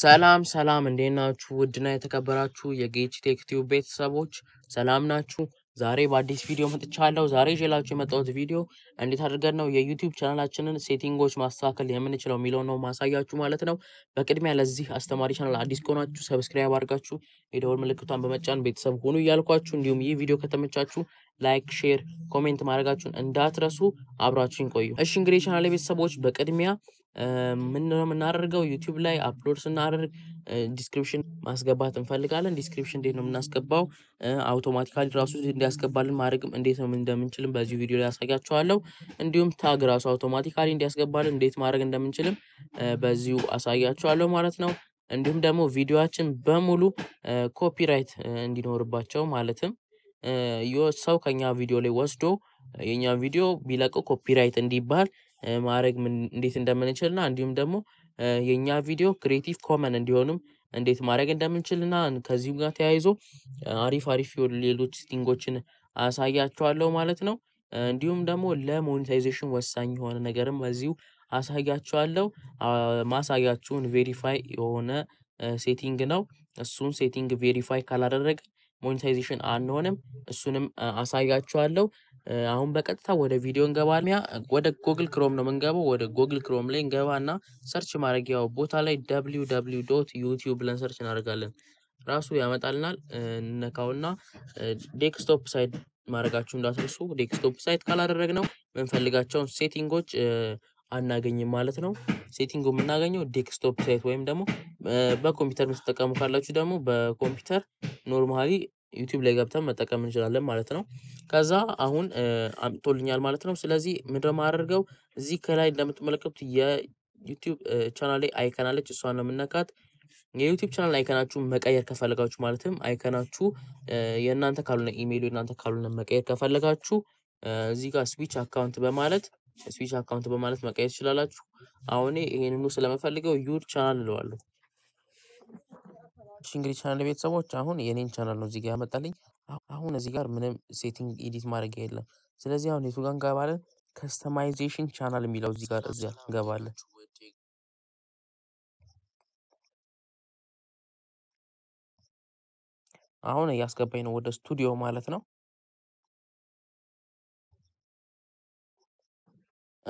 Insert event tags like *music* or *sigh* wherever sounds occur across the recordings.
ሰላም ሰላም እንዴት ናችሁ? ውድና የተከበራችሁ የጌች ቴክ ቲዩብ ቤተሰቦች ሰላም ናችሁ? ዛሬ በአዲስ ቪዲዮ መጥቻለሁ። ዛሬ ይዤላችሁ የመጣሁት ቪዲዮ እንዴት አድርገን ነው የዩቲዩብ ቻናላችንን ሴቲንጎች ማስተካከል የምንችለው የሚለው ነው ማሳያችሁ ማለት ነው። በቅድሚያ ለዚህ አስተማሪ ቻናል አዲስ ከሆናችሁ ሰብስክራይብ አድርጋችሁ የደወል ምልክቷን በመጫን ቤተሰብ ሁኑ እያልኳችሁ እንዲሁም ይህ ቪዲዮ ከተመቻችሁ ላይክ፣ ሼር፣ ኮሜንት ማድረጋችሁን እንዳትረሱ። አብራችሁን ቆዩ። እሺ እንግዲህ ቻናል ቤተሰቦች በቅድሚያ ነው የምናደርገው? ዩቲዩብ ላይ አፕሎድ ስናደርግ ዲስክሪፕሽን ማስገባት እንፈልጋለን። ዲስክሪፕሽን እንዴት ነው የምናስገባው? አውቶማቲካሊ ራሱ እንዲያስገባልን ማድረግም እንዴት ነው እንደምንችልም በዚሁ ቪዲዮ ላይ አሳያችኋለሁ። እንዲሁም ታግ ራሱ አውቶማቲካሊ እንዲያስገባልን እንዴት ማድረግ እንደምንችልም በዚሁ አሳያችኋለሁ ማለት ነው። እንዲሁም ደግሞ ቪዲዮችን በሙሉ ኮፒራይት እንዲኖርባቸው ማለትም ሰው ከኛ ቪዲዮ ላይ ወስዶ የኛ ቪዲዮ ቢለቀው ኮፒራይት እንዲባል ማድረግ እንዴት እንደምንችልና እንዲሁም ደግሞ የኛ ቪዲዮ ክሬቲቭ ኮመን እንዲሆንም እንዴት ማድረግ እንደምንችልና ከዚሁም ጋር ተያይዞ አሪፍ አሪፍ ሌሎች ስቲንጎችን አሳያቸዋለሁ ማለት ነው። እንዲሁም ደግሞ ለሞኔታይዜሽን ወሳኝ የሆነ ነገርም በዚሁ አሳያችኋለሁ። ማሳያችሁን ቬሪፋይ የሆነ ሴቲንግ ነው። እሱን ሴቲንግ ቬሪፋይ ካላደረገ ሞኔታይዜሽን አንሆንም። እሱንም አሳያችኋለሁ። አሁን በቀጥታ ወደ ቪዲዮ እንገባል። ወደ ጉግል ክሮም ነው የምንገባው። ወደ ጉግል ክሮም ላይ እንገባና ሰርች ማድረጊያው ቦታ ላይ ደብሊው ደብሊው ዶት ዩቲዩብ ብለን ሰርች እናደርጋለን። ራሱ ያመጣልናል። እነካውና ዴስክቶፕ ሳይት ማድረጋችሁ እንዳትረሱ። ዴስክቶፕ ሳይት ካላደረግነው የምንፈልጋቸውን ሴቲንጎች አናገኝም ማለት ነው። ሴቲንግ የምናገኘው ዴስክቶፕ ሳይት ወይም ደግሞ በኮምፒውተር የምትጠቀሙ ካላችሁ ደግሞ በኮምፒውተር ኖርማሊ ዩቲዩብ ላይ ገብተን መጠቀም እንችላለን ማለት ነው። ከዛ አሁን አምጥቶልኛል ማለት ነው። ስለዚህ ምንድነው የማደርገው እዚህ ከላይ እንደምትመለከቱት የዩቲዩብ ቻናል ላይ አይከናለች እሷን ነው የምነካት። የዩቲዩብ ቻናል አይከናችሁ መቀየር ከፈለጋችሁ ማለትም አይከናችሁ የእናንተ ካልሆነ ኢሜይሉ የእናንተ ካልሆነ መቀየር ከፈለጋችሁ እዚህ ጋር ስዊች አካውንት በማለት ስዊች አካውንት በማለት መቀየር ትችላላችሁ። አሁን ይህንኑ ስለምፈልገው ዩር ቻናል እለዋለሁ። እሺ እንግዲህ ቻናል ቤተሰቦች አሁን የኔን ቻናል ነው እዚህ ጋር ያመጣልኝ። አሁን እዚህ ጋር ምንም ሴቲንግ ኤዲት ማድረግ የለም። ስለዚህ አሁን የቱ ጋር እንገባለን? ከስተማይዜሽን ቻናል የሚለው እዚህ ጋር እዚያ እንገባለን። አሁን እያስገባኝ ነው ወደ ስቱዲዮ ማለት ነው።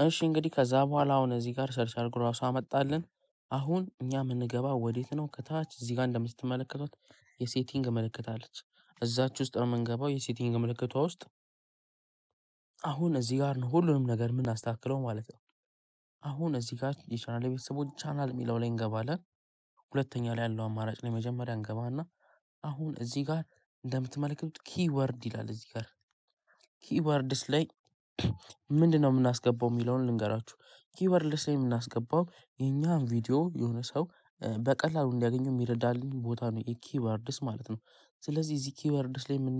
እሺ እንግዲህ ከዛ በኋላ አሁን እዚህ ጋር ሰርች አድርጎ ራሱ አመጣልን። አሁን እኛ የምንገባ ወዴት ነው? ከታች እዚህ ጋር እንደምትመለከቷት የሴቲንግ ምልክት አለች። እዛች ውስጥ ነው የምንገባው። የሴቲንግ ምልክቷ ውስጥ አሁን እዚህ ጋር ነው ሁሉንም ነገር የምናስተካክለው ማለት ነው። አሁን እዚህ ጋር የቻናል ቤተሰቦች ቻናል የሚለው ላይ እንገባለን። ሁለተኛ ላይ ያለው አማራጭ ላይ መጀመሪያ እንገባና አሁን እዚህ ጋር እንደምትመለከቱት ኪወርድ ይላል። እዚህ ጋር ኪወርድስ ላይ ምንድን ነው የምናስገባው የሚለውን ልንገራችሁ። ኪወርድስ ላይ የምናስገባው የእኛን ቪዲዮ የሆነ ሰው በቀላሉ እንዲያገኘው የሚረዳልን ቦታ ነው የኪወርድስ ማለት ነው። ስለዚህ እዚህ ኪወርድስ ላይ ምን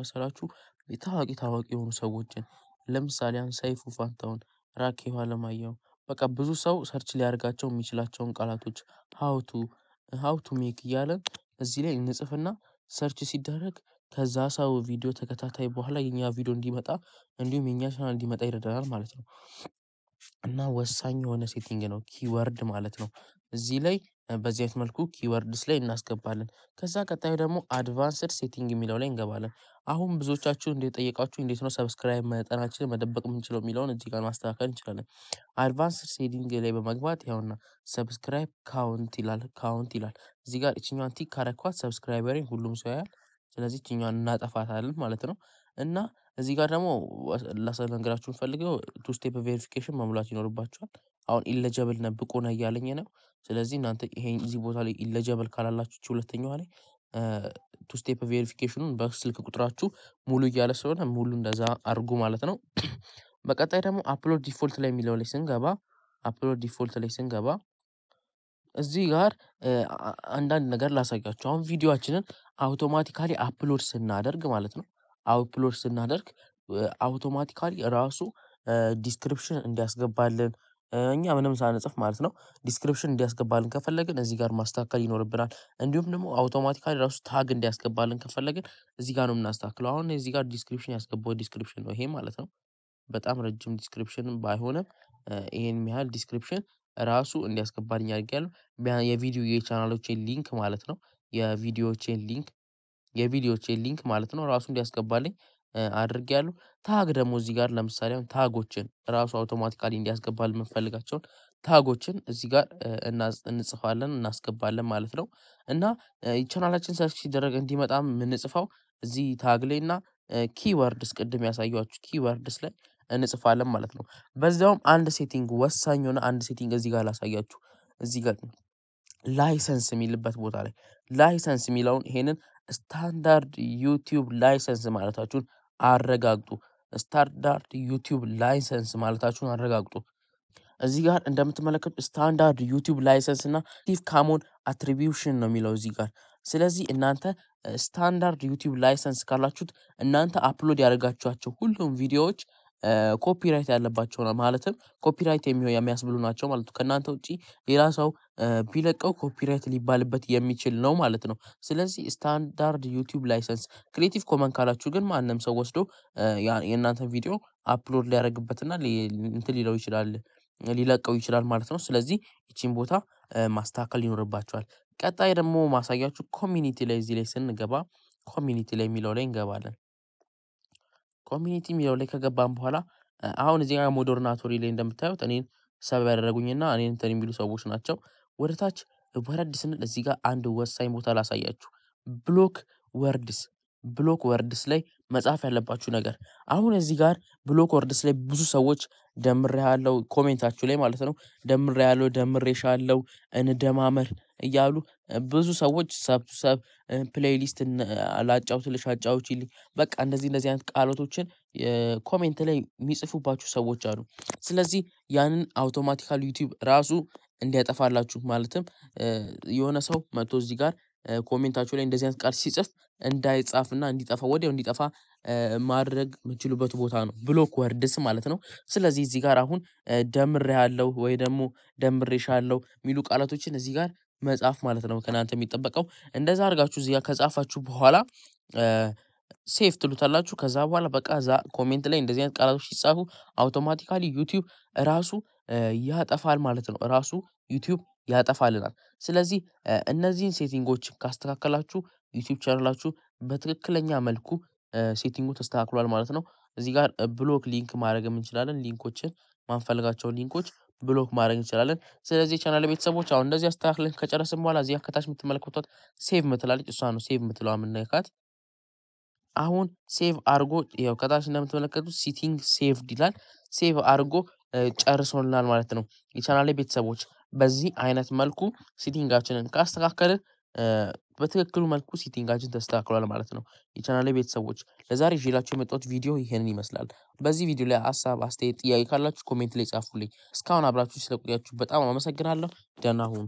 መሰላችሁ? ታዋቂ ታዋቂ የሆኑ ሰዎችን ለምሳሌ አን ሰይፉ ፋንታውን፣ ራኬ አለማየሁ በቃ ብዙ ሰው ሰርች ሊያደርጋቸው የሚችላቸውን ቃላቶች ሀውቱ ሀውቱ ሜክ እያለን እዚህ ላይ እንጽፍና ሰርች ሲደረግ ከዛ ሰው ቪዲዮ ተከታታይ በኋላ የኛ ቪዲዮ እንዲመጣ እንዲሁም የኛ ቻናል እንዲመጣ ይረዳናል ማለት ነው። እና ወሳኝ የሆነ ሴቲንግ ነው ኪወርድ ማለት ነው። እዚህ ላይ በዚህ አይነት መልኩ ኪወርድስ ላይ እናስገባለን ከዛ ቀጣዩ ደግሞ አድቫንስድ ሴቲንግ የሚለው ላይ እንገባለን። አሁን ብዙዎቻችሁ እንደጠየቃችሁ እንዴት ነው ሰብስክራይብ መጠናችን መደበቅ የምንችለው የሚለውን እዚህ ጋር ማስተካከል እንችላለን። አድቫንስድ ሴቲንግ ላይ በመግባት ያውና ሰብስክራይብ ካውንት ይላል ካውንት ይላል እዚህ ጋር ይቺኛዋን ቲክ ካረኳት ሰብስክራይበሪን ሁሉም ሰው ያያል። ስለዚህ እችኛን እናጠፋታለን ማለት ነው። እና እዚህ ጋር ደግሞ ላስነግራችሁ የምፈልገው ቱ ስቴፕ ቬሪፊኬሽን መሙላት ይኖርባችኋል። አሁን ኢለጀብል ነህ ብቁ እያለኝ ነው። ስለዚህ እናንተ ይሄ እዚህ ቦታ ላይ ኢለጀብል ካላላችሁ ሁለተኛዋ ላይ ቱ ስቴፕ ቬሪፊኬሽኑን በስልክ ቁጥራችሁ ሙሉ እያለ ስለሆነ ሙሉ እንደዛ አድርጉ ማለት ነው። *clears throat* በቀጣይ ደግሞ አፕሎድ ዲፎልት ላይ የሚለው ላይ ስንገባ አፕሎድ ዲፎልት ላይ ስንገባ እዚህ ጋር አንዳንድ ነገር ላሳያችሁ። አሁን ቪዲዮችንን አውቶማቲካሊ አፕሎድ ስናደርግ ማለት ነው አውትሎድ ስናደርግ አውቶማቲካሊ ራሱ ዲስክሪፕሽን እንዲያስገባልን እኛ ምንም ሳንጽፍ ማለት ነው ዲስክሪፕሽን እንዲያስገባልን ከፈለግን እዚህ ጋር ማስተካከል ይኖርብናል። እንዲሁም ደግሞ አውቶማቲካሊ ራሱ ታግ እንዲያስገባልን ከፈለግን እዚህ ጋር ነው የምናስተካክለው። አሁን እዚህ ጋር ዲስክሪፕሽን ያስገባው ዲስክሪፕሽን ነው ይሄ ማለት ነው። በጣም ረጅም ዲስክሪፕሽን ባይሆንም ይሄን ያህል ዲስክሪፕሽን ራሱ እንዲያስገባልኝ አድርጌያለሁ። የቪዲዮ የቻናሎቼን ሊንክ ማለት ነው የቪዲዮዎቼን ሊንክ የቪዲዮች ሊንክ ማለት ነው ራሱ እንዲያስገባልኝ አድርጌያለሁ። ታግ ደግሞ እዚህ ጋር ለምሳሌ አሁን ታጎችን ራሱ አውቶማቲካሊ እንዲያስገባል የምንፈልጋቸውን ታጎችን እዚህ ጋር እንጽፋለን እናስገባለን ማለት ነው። እና ቻናላችን ሰርች ሲደረግ እንዲመጣም የምንጽፈው እዚህ ታግ ላይ እና ኪወርድስ ቅድም ያሳያችሁ ኪወርድስ ላይ እንጽፋለን ማለት ነው። በዚያውም አንድ ሴቲንግ ወሳኝ የሆነ አንድ ሴቲንግ እዚህ ጋር ላሳያችሁ። እዚህ ጋር ላይሰንስ የሚልበት ቦታ ላይ ላይሰንስ የሚለውን ይሄንን ስታንዳርድ ዩቲዩብ ላይሰንስ ማለታችሁን አረጋግጡ። ስታንዳርድ ዩቲዩብ ላይሰንስ ማለታችሁን አረጋግጡ። እዚህ ጋር እንደምትመለከቱ ስታንዳርድ ዩቲዩብ ላይሰንስ እና ቲቭ ካሞን አትሪቢሽን ነው የሚለው እዚህ ጋር። ስለዚህ እናንተ ስታንዳርድ ዩቲዩብ ላይሰንስ ካላችሁት እናንተ አፕሎድ ያደርጋችኋቸው ሁሉም ቪዲዮዎች ኮፒራይት ያለባቸው ነው ማለትም ኮፒራይት የሚሆን የሚያስብሉ ናቸው ማለት ነው። ከእናንተ ውጪ ሌላ ሰው ቢለቀው ኮፒራይት ሊባልበት የሚችል ነው ማለት ነው። ስለዚህ ስታንዳርድ ዩቲዩብ ላይሰንስ ክሬቲቭ ኮመን ካላችሁ ግን ማንም ሰው ወስዶ የእናንተን ቪዲዮ አፕሎድ ሊያደርግበትና እንትን ሊለው ይችላል ሊለቀው ይችላል ማለት ነው። ስለዚህ ይቺን ቦታ ማስተካከል ይኖርባቸዋል። ቀጣይ ደግሞ ማሳያችሁ ኮሚኒቲ ላይ እዚህ ላይ ስንገባ ኮሚኒቲ ላይ የሚለው ላይ እንገባለን ኮሚኒቲ የሚለው ላይ ከገባን በኋላ አሁን እዚህ ጋር ሞዶርናቶሪ ላይ እንደምታዩት እኔን ሰብ ያደረጉኝና እኔን እንትን የሚሉ ሰዎች ናቸው። ወደታች ወረድ ስንል እዚህ ጋር አንድ ወሳኝ ቦታ ላሳያችሁ ብሎክ ወርድስ ብሎክ ወርድስ ላይ መጽሐፍ ያለባችሁ ነገር አሁን እዚህ ጋር ብሎክ ወርድስ ላይ ብዙ ሰዎች ያለው ኮሜንታችሁ ላይ ማለት ነው ደምሬ ሻለው እንደማመር እያሉ ብዙ ሰዎች ሰብሰብ ፕሌይሊስት አላጫውትልሽ ይል በቃ እንደዚህ እንደዚህ አይነት ቃላቶችን ኮሜንት ላይ የሚጽፉባችሁ ሰዎች አሉ። ስለዚህ ያንን አውቶማቲካል ዩቲዩብ ራሱ እንዲያጠፋላችሁ ማለትም የሆነ ሰው መቶ እዚህ ጋር ኮሜንታችሁ ላይ እንደዚህ አይነት ቃል ሲጽፍ እንዳይጻፍና እንዲጠፋ ወዲያው እንዲጠፋ ማድረግ የምችሉበት ቦታ ነው ብሎክ ወርድስ ማለት ነው። ስለዚህ እዚህ ጋር አሁን ያለው ወይ ደግሞ ሻለው የሚሉ ቃላቶችን እዚህ ጋር መጻፍ ማለት ነው ከናንተ የሚጠበቀው እንደዛ አድርጋችሁ እዚህ ጋር ከጻፋችሁ በኋላ ሴፍ ትሉታላችሁ ከዛ በኋላ በቃ እዛ ኮሜንት ላይ እንደዚህ አይነት ቃላቶች ሲጻፉ አውቶማቲካሊ ዩቲዩብ ራሱ ያጠፋል ማለት ነው ራሱ ዩቲዩብ ያጠፋልናል። ስለዚህ እነዚህን ሴቲንጎች ካስተካከላችሁ ዩቲዩብ ቻናላችሁ በትክክለኛ መልኩ ሴቲንጉ ተስተካክሏል ማለት ነው። እዚህ ጋር ብሎክ ሊንክ ማድረግም እንችላለን ሊንኮችን ማንፈልጋቸውን ሊንኮች ብሎክ ማድረግ እንችላለን። ስለዚህ ቻናል ቤተሰቦች አሁን እንደዚህ አስተካክለን ከጨረስን በኋላ እዚህ ከታች የምትመለከቷት ሴቭ ምትላለች እሷ ነው ሴቭ ምትለዋ የምንነካት። አሁን ሴቭ አርጎ ያው ከታች እንደምትመለከቱት ሲቲንግ ሴቭድ ይላል ሴቭ አርጎ ጨርሶልናል ማለት ነው። የቻናል ቤተሰቦች በዚህ አይነት መልኩ ሲቲንጋችንን ካስተካከልን በትክክሉ መልኩ ሲቲንጋችን ተስተካክሏል ማለት ነው። የቻናል ቤተሰቦች ለዛሬ ይዤላችሁ የመጣሁት ቪዲዮ ይሄንን ይመስላል። በዚህ ቪዲዮ ላይ ሀሳብ፣ አስተያየት፣ ጥያቄ ካላችሁ ኮሜንት ላይ ጻፉልኝ። እስካሁን አብራችሁ ስለቆያችሁ በጣም አመሰግናለሁ። ደህና ሁኑ።